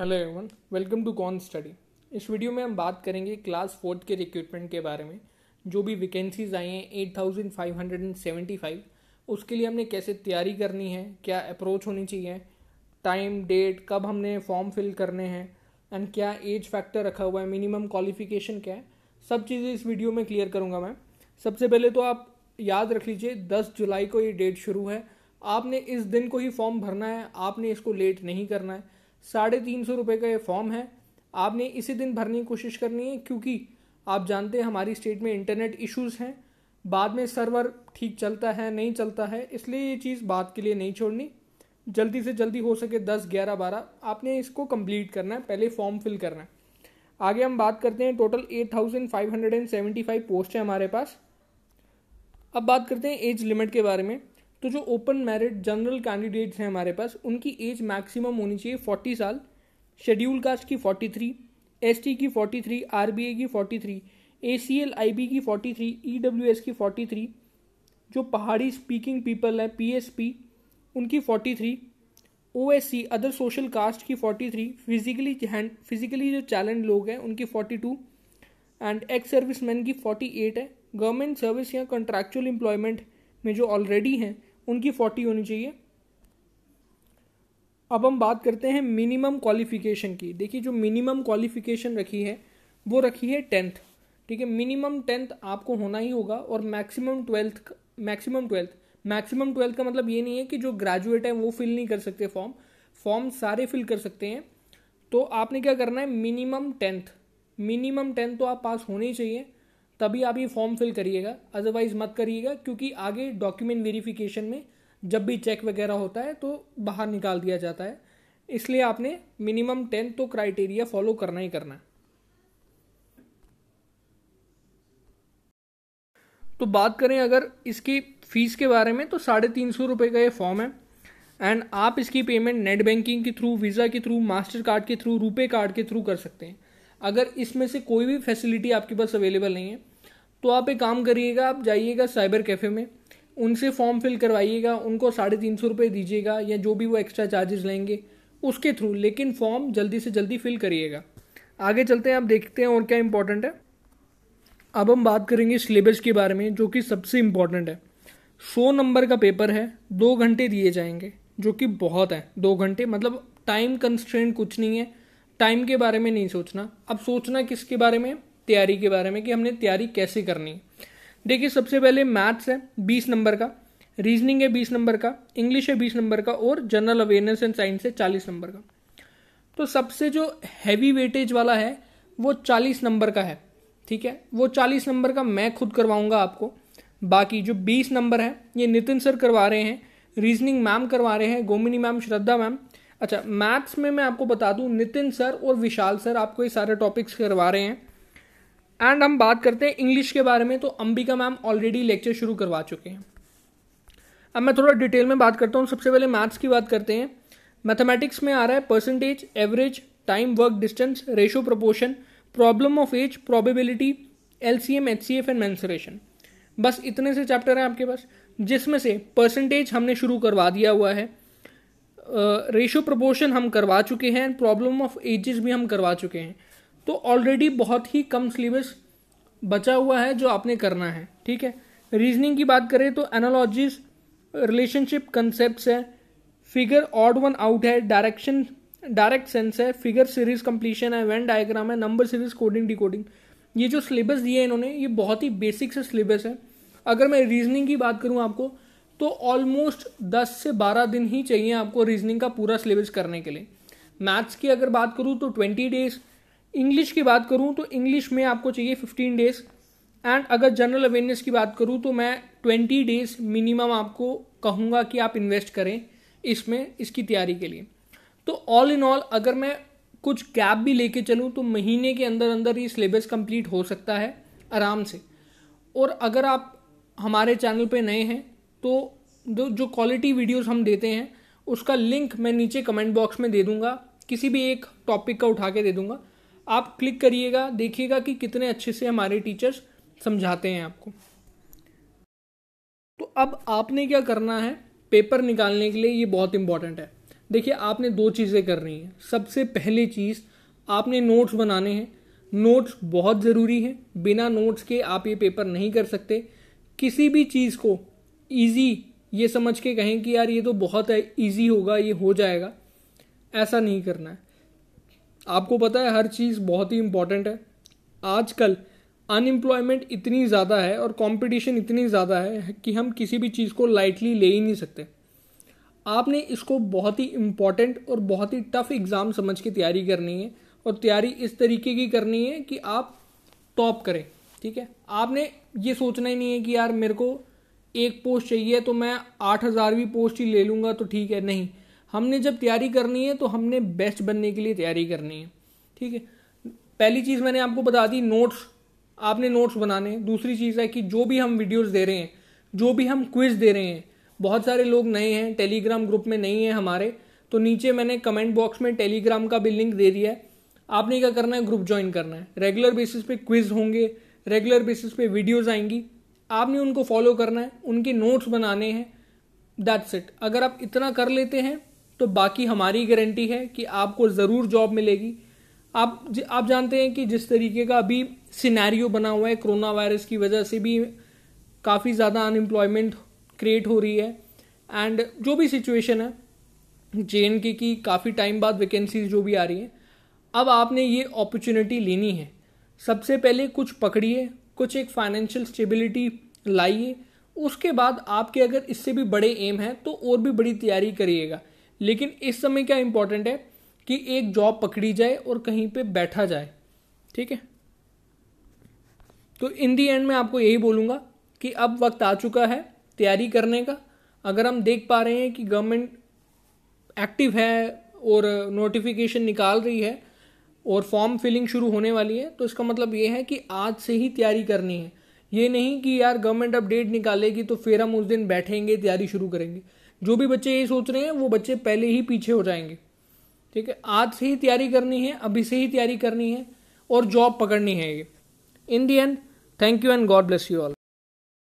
hello everyone welcome to con study इस video में हम बात करेंगे क्लास फोर्थ के रिक्रूटमेंट के बारे में जो भी वैकेंसीज आई हैं eight thousand five hundred and seventy five उसके लिए हमने कैसे तैयारी करनी है क्या अप्रोच होनी चाहिए टाइम डेट कब हमने फॉर्म फिल करने हैं एंड क्या एज फैक्टर रखा हुआ है मिनिमम क्वालिफिकेशन क्या है सब चीज़ें इस वीडियो में क्लियर करूँगा मैं सबसे पहले तो आप याद रख लीजिए दस जुलाई को ये डेट शुरू है आपने इस दिन को ही फॉर्म भरना है आपने इसको लेट नहीं करना है साढ़े तीन सौ रुपये का ये फॉर्म है आपने इसी दिन भरने की कोशिश करनी है क्योंकि आप जानते हैं हमारी स्टेट में इंटरनेट इश्यूज हैं बाद में सर्वर ठीक चलता है नहीं चलता है इसलिए ये चीज़ बात के लिए नहीं छोड़नी जल्दी से जल्दी हो सके दस ग्यारह बारह आपने इसको कंप्लीट करना है पहले फॉर्म फिल करना है आगे हम बात करते हैं total eight thousand five hundred and seventy five post है हमारे पास अब बात करते हैं एज लिमिट के बारे में तो जो ओपन मैरिट जनरल कैंडिडेट्स हैं हमारे पास उनकी एज मैक्सिमम होनी चाहिए फोर्टी साल शेड्यूल कास्ट की फोर्टी थ्री एस टी की forty three R B A की forty three A C L I B की forty three E W S की फोर्टी थ्री जो पहाड़ी स्पीकिंग पीपल हैं पी एस पी उनकी forty three O S C other social caste की forty three physically hand physically जो challenge लोग हैं उनकी forty two and ex service man की फोर्टी एट है गवर्नमेंट सर्विस या कंट्रैक्चुअल एम्प्लॉयमेंट में जो ऑलरेडी हैं उनकी फोर्टी होनी चाहिए अब हम बात करते हैं मिनिमम क्वालिफिकेशन की देखिए जो मिनिमम क्वालिफिकेशन रखी है वो रखी है टेंथ ठीक है मिनिमम टेंथ आपको होना ही होगा और maximum twelfth maximum twelfth maximum twelfth का मतलब ये नहीं है कि जो ग्रेजुएट है वो फिल नहीं कर सकते फॉर्म फॉर्म सारे फिल कर सकते हैं तो आपने क्या करना है मिनिमम टेंथ मिनिमम टेंथ तो आप पास होने ही चाहिए तभी आप ये फॉर्म फिल करिएगा अदरवाइज़ मत करिएगा क्योंकि आगे डॉक्यूमेंट वेरिफिकेशन में जब भी चेक वगैरह होता है तो बाहर निकाल दिया जाता है इसलिए आपने मिनिमम टेन तो क्राइटेरिया फॉलो करना ही करना है तो बात करें अगर इसकी फ़ीस के बारे में तो साढ़े तीन सौ रुपये का ये फॉर्म है एंड आप इसकी पेमेंट नेट बैंकिंग के थ्रू वीज़ा के थ्रू मास्टर कार्ड के थ्रू रुपे कार्ड के थ्रू कर सकते हैं अगर इसमें से कोई भी फैसिलिटी आपके पास अवेलेबल नहीं है तो आप एक काम करिएगा आप जाइएगा साइबर कैफ़े में उनसे फॉर्म फिल करवाइएगा उनको साढ़े तीन सौ रुपये दीजिएगा या जो भी वो एक्स्ट्रा चार्जेस लेंगे उसके थ्रू लेकिन फॉर्म जल्दी से जल्दी फिल करिएगा आगे चलते हैं आप देखते हैं और क्या इंपॉर्टेंट है अब हम बात करेंगे सिलेबस के बारे में जो कि सबसे इम्पॉर्टेंट है सौ नंबर का पेपर है दो घंटे दिए जाएंगे जो कि बहुत है दो घंटे मतलब टाइम कंस्ट्रेंट कुछ नहीं है टाइम के बारे में नहीं सोचना अब सोचना किसके बारे में तैयारी के बारे में कि हमने तैयारी कैसे करनी है देखिए सबसे पहले मैथ्स है बीस नंबर का रीजनिंग है बीस नंबर का इंग्लिश है बीस नंबर का और जनरल अवेयरनेस एंड साइंस है चालीस नंबर का तो सबसे जो हैवी वेटेज वाला है वो चालीस नंबर का है ठीक है वो चालीस नंबर का मैं खुद करवाऊंगा आपको बाकी जो बीस नंबर है ये नितिन सर करवा रहे हैं रीजनिंग मैम करवा रहे हैं गोमिनी मैम श्रद्धा मैम अच्छा मैथ्स में मैं आपको बता दूं नितिन सर और विशाल सर आपको ये सारे टॉपिक्स करवा रहे हैं एंड हम बात करते हैं इंग्लिश के बारे में तो अंबिका मैम ऑलरेडी लेक्चर शुरू करवा चुके हैं अब मैं थोड़ा डिटेल में बात करता हूँ सबसे पहले मैथ्स की बात करते हैं मैथमेटिक्स में आ रहा है percentage average time work distance ratio proportion problem of age probability L C M H C F and mensuration बस इतने से चैप्टर हैं आपके पास जिसमें से परसेंटेज हमने शुरू करवा दिया हुआ है रेशो प्रोपोर्शन हम करवा चुके हैं एंड प्रॉब्लम ऑफ एजेस भी हम करवा चुके हैं तो ऑलरेडी बहुत ही कम सिलेबस बचा हुआ है जो आपने करना है ठीक है रीजनिंग की बात करें तो एनालॉजीज रिलेशनशिप कंसेप्ट है फिगर ऑड वन आउट है डायरेक्शन डायरेक्ट सेंस है फिगर सीरीज कंप्लीशन है वेन डायग्राम है नंबर सीरीज कोडिंग डिकोडिंग ये जो सिलेबस दिए इन्होंने ये बहुत ही बेसिक से सिलेबस है अगर मैं रीजनिंग की बात करूँ आपको तो ऑलमोस्ट 10 से 12 दिन ही चाहिए आपको रीजनिंग का पूरा सिलेबस करने के लिए मैथ्स की अगर बात करूँ तो 20 डेज इंग्लिश की बात करूँ तो इंग्लिश में आपको चाहिए 15 डेज एंड अगर जनरल अवेयरनेस की बात करूँ तो मैं 20 डेज मिनिमम आपको कहूँगा कि आप इन्वेस्ट करें इसमें इसकी तैयारी के लिए तो ऑल इन ऑल अगर मैं कुछ कैप भी लेके चलूँ तो महीने के अंदर अंदर ये सिलेबस कंप्लीट हो सकता है आराम से और अगर आप हमारे चैनल पे नए हैं तो जो क्वालिटी वीडियोस हम देते हैं उसका लिंक मैं नीचे कमेंट बॉक्स में दे दूंगा किसी भी एक टॉपिक का उठा के दे दूंगा आप क्लिक करिएगा देखिएगा कि कितने अच्छे से हमारे टीचर्स समझाते हैं आपको तो अब आपने क्या करना है पेपर निकालने के लिए ये बहुत इंपॉर्टेंट है देखिए आपने दो चीज़ें करनी है सबसे पहली चीज़ आपने नोट्स बनाने हैं नोट्स बहुत ज़रूरी हैं बिना नोट्स के आप ये पेपर नहीं कर सकते किसी भी चीज़ को ईजी ये समझ के कहें कि यार ये तो बहुत है ईजी होगा ये हो जाएगा ऐसा नहीं करना है आपको पता है हर चीज़ बहुत ही इम्पॉर्टेंट है आजकल अनएम्प्लॉयमेंट इतनी ज़्यादा है और कंपटीशन इतनी ज़्यादा है कि हम किसी भी चीज़ को लाइटली ले ही नहीं सकते आपने इसको बहुत ही इम्पॉर्टेंट और बहुत ही टफ एग्ज़ाम समझ के तैयारी करनी है और तैयारी इस तरीके की करनी है कि आप टॉप करें ठीक है आपने ये सोचना ही नहीं है कि यार मेरे को एक पोस्ट चाहिए तो मैं आठ हज़ारवीं पोस्ट ही ले लूँगा तो ठीक है नहीं हमने जब तैयारी करनी है तो हमने बेस्ट बनने के लिए तैयारी करनी है ठीक है पहली चीज़ मैंने आपको बता दी नोट्स आपने नोट्स बनाने दूसरी चीज़ है कि जो भी हम वीडियोस दे रहे हैं जो भी हम क्विज दे रहे हैं बहुत सारे लोग नए हैं टेलीग्राम ग्रुप में नहीं है हमारे तो नीचे मैंने कमेंट बॉक्स में टेलीग्राम का भी लिंक दे दिया है आपने क्या करना है ग्रुप ज्वाइन करना है रेगुलर बेसिस पे क्विज होंगे रेगुलर बेसिस पे वीडियोज़ आएंगी आपने उनको फॉलो करना है उनके नोट्स बनाने हैं दैट्स इट अगर आप इतना कर लेते हैं तो बाकी हमारी गारंटी है कि आपको ज़रूर जॉब मिलेगी आप ज, आप जानते हैं कि जिस तरीके का अभी सिनेरियो बना हुआ है कोरोना वायरस की वजह से भी काफ़ी ज़्यादा अनएम्प्लॉयमेंट क्रिएट हो रही है एंड जो भी सिचुएशन है जे की काफ़ी टाइम बाद वैकेंसीज जो भी आ रही हैं अब आपने ये अपॉर्चुनिटी लेनी है सबसे पहले कुछ पकड़िए कुछ एक फाइनेंशियल स्टेबिलिटी लाइए उसके बाद आपके अगर इससे भी बड़े एम हैं तो और भी बड़ी तैयारी करिएगा लेकिन इस समय क्या इंपॉर्टेंट है कि एक जॉब पकड़ी जाए और कहीं पे बैठा जाए ठीक है तो इन दी एंड में आपको यही बोलूँगा कि अब वक्त आ चुका है तैयारी करने का अगर हम देख पा रहे हैं कि गवर्नमेंट एक्टिव है और नोटिफिकेशन निकाल रही है और फॉर्म फिलिंग शुरू होने वाली है तो इसका मतलब ये है कि आज से ही तैयारी करनी है ये नहीं कि यार गवर्नमेंट अपडेट निकालेगी तो फिर हम उस दिन बैठेंगे तैयारी शुरू करेंगे जो भी बच्चे ये सोच रहे हैं वो बच्चे पहले ही पीछे हो जाएंगे ठीक है आज से ही तैयारी करनी है अभी से ही तैयारी करनी है और जॉब पकड़नी है ये in the end thank you and God bless you all